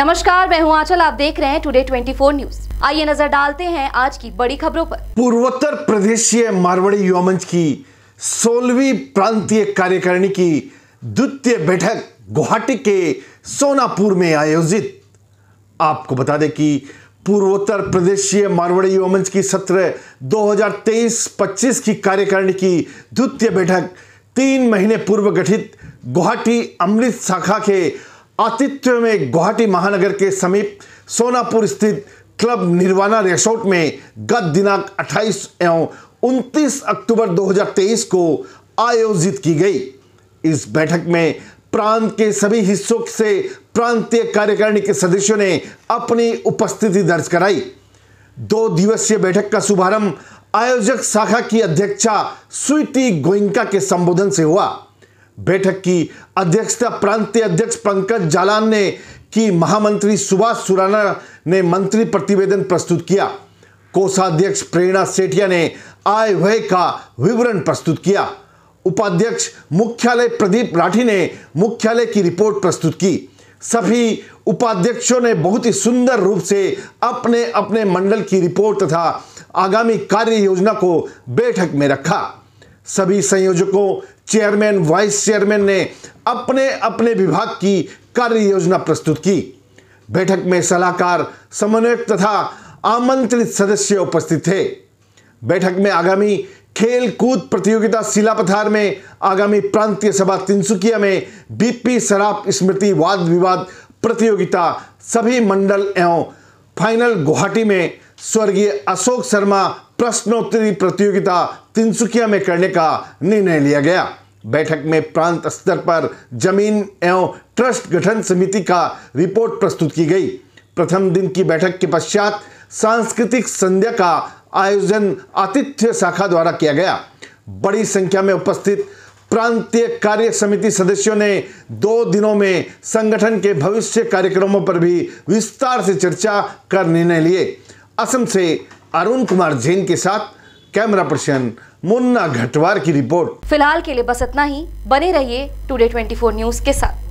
नमस्कार मैं हूं आंचल आप देख रहे हैं टुडे 24 न्यूज आइए नजर डालते हैं आज की बड़ी खबरों पर पूर्वोत्तर प्रदेशीय मारवाड़ी युवा मंच की सोलहवीं प्रांतीय कार्यकारिणी की द्वितीय बैठक गुवाहाटी के सोनापुर में आयोजित आपको बता दें कि पूर्वोत्तर प्रदेशीय मारवाड़ी युवा मंच की सत्र 2023-25 की कार्यकारिणी की द्वितीय बैठक तीन महीने पूर्व गठित गुवाहाटी अमृत शाखा के आतिथ्य में गुवाहाटी महानगर के समीप सोनापुर स्थित क्लब निर्वाणा रिसोर्ट में गत दिनांक 28 एवं 29 अक्टूबर 2023 को आयोजित की गई इस बैठक में प्रांत के सभी हिस्सों से प्रांतीय कार्यकारिणी के सदस्यों ने अपनी उपस्थिति दर्ज कराई दो दिवसीय बैठक का शुभारंभ आयोजक शाखा की अध्यक्षा स्वीटी गोइंका के संबोधन से हुआ बैठक की अध्यक्षता प्रांतीय अध्यक्ष पंकज जालान ने की महामंत्री सुभाष सुराना ने मंत्री प्रतिवेदन प्रस्तुत किया कोषाध्यक्ष प्रेरणा सेठिया ने आय व्यय का विवरण प्रस्तुत किया उपाध्यक्ष मुख्यालय प्रदीप राठी ने मुख्यालय की रिपोर्ट प्रस्तुत की सभी उपाध्यक्षों ने बहुत ही सुंदर रूप से अपने अपने मंडल की रिपोर्ट तथा आगामी कार्य योजना को बैठक में रखा सभी संयोजकों चेयरमैन वाइस चेयरमैन ने अपने अपने विभाग की कार्य योजना प्रस्तुत की बैठक में सलाहकार समन्वयक तथा आमंत्रित सदस्य उपस्थित थे बैठक में आगामी खेल कूद प्रतियोगिता शिलापथार में आगामी प्रांतीय सभा तिनसुकिया में बीपी शराब स्मृति वाद विवाद प्रतियोगिता सभी मंडल एवं फाइनल गुवाहाटी में स्वर्गीय अशोक शर्मा प्रश्नोत्तरी प्रतियोगिता तिनसुकिया में करने का निर्णय लिया गया बैठक में प्रांत स्तर पर जमीन एवं ट्रस्ट गठन समिति का रिपोर्ट प्रस्तुत की गई प्रथम दिन की बैठक के पश्चात सांस्कृतिक संध्या का आयोजन आतिथ्य शाखा द्वारा किया गया बड़ी संख्या में उपस्थित प्रांतीय कार्य समिति सदस्यों ने दो दिनों में संगठन के भविष्य कार्यक्रमों पर भी विस्तार से चर्चा कर निर्णय लिए असम से अरुण कुमार जैन के साथ कैमरा पर्सन मुन्ना घटवार की रिपोर्ट फिलहाल के लिए बस इतना ही बने रहिए टुडे 24 न्यूज के साथ